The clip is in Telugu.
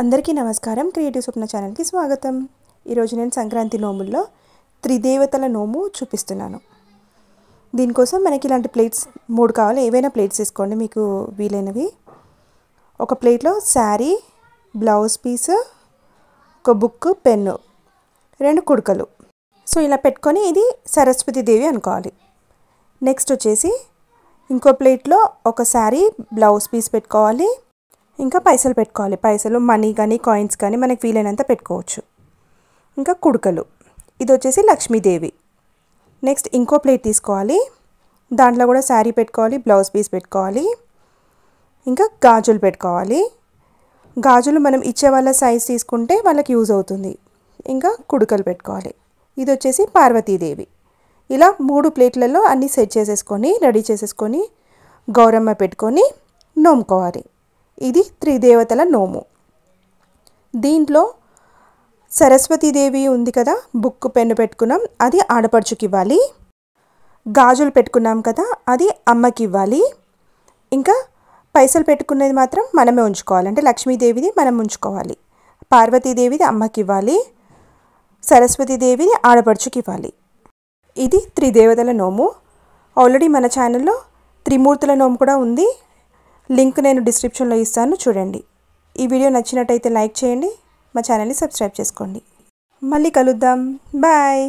అందరికీ నమస్కారం క్రియేటివ్ స్వప్న ఛానల్కి స్వాగతం ఈరోజు నేను సంక్రాంతి నోముల్లో త్రిదేవతల నోము చూపిస్తున్నాను దీనికోసం మనకి ఇలాంటి ప్లేట్స్ మూడు కావాలి ఏవైనా ప్లేట్స్ తీసుకోండి మీకు వీలైనవి ఒక ప్లేట్లో శారీ బ్లౌజ్ పీస్ ఒక బుక్ పెన్ను రెండు కుడకలు సో ఇలా పెట్టుకొని ఇది సరస్వతి దేవి అనుకోవాలి నెక్స్ట్ వచ్చేసి ఇంకో ప్లేట్లో ఒక శారీ బ్లౌజ్ పీస్ పెట్టుకోవాలి ఇంకా పైసలు పెట్టుకోవాలి పైసలు మనీ కానీ కాయిన్స్ కానీ మనకి వీలైనంత పెట్టుకోవచ్చు ఇంకా కుడుకలు ఇది వచ్చేసి లక్ష్మీదేవి నెక్స్ట్ ఇంకో ప్లేట్ తీసుకోవాలి దాంట్లో కూడా శారీ పెట్టుకోవాలి బ్లౌజ్ పీస్ పెట్టుకోవాలి ఇంకా గాజులు పెట్టుకోవాలి గాజులు మనం ఇచ్చే వాళ్ళ సైజ్ తీసుకుంటే వాళ్ళకి యూజ్ అవుతుంది ఇంకా కుడుకలు పెట్టుకోవాలి ఇది వచ్చేసి పార్వతీదేవి ఇలా మూడు ప్లేట్లలో అన్నీ సెట్ చేసేసుకొని రెడీ చేసేసుకొని గౌరమ్మ పెట్టుకొని నోముకోవాలి ఇది త్రిదేవతల నోము దీంట్లో సరస్వతీదేవి ఉంది కదా బుక్ పెన్ను పెట్టుకున్నాం అది ఆడపడుచుకి ఇవ్వాలి గాజులు పెట్టుకున్నాం కదా అది అమ్మకి ఇవ్వాలి ఇంకా పైసలు పెట్టుకునేది మాత్రం మనమే ఉంచుకోవాలి అంటే లక్ష్మీదేవిది మనం ఉంచుకోవాలి పార్వతీదేవిది అమ్మకి ఇవ్వాలి సరస్వతీదేవిది ఆడపడుచుకి ఇవ్వాలి ఇది త్రిదేవతల నోము ఆల్రెడీ మన ఛానల్లో త్రిమూర్తుల నోము కూడా ఉంది లింక్ నేను డిస్క్రిప్షన్లో ఇస్తాను చూడండి ఈ వీడియో నచ్చినట్టయితే లైక్ చేయండి మా ఛానల్ని సబ్స్క్రైబ్ చేసుకోండి మళ్ళీ కలుద్దాం బాయ్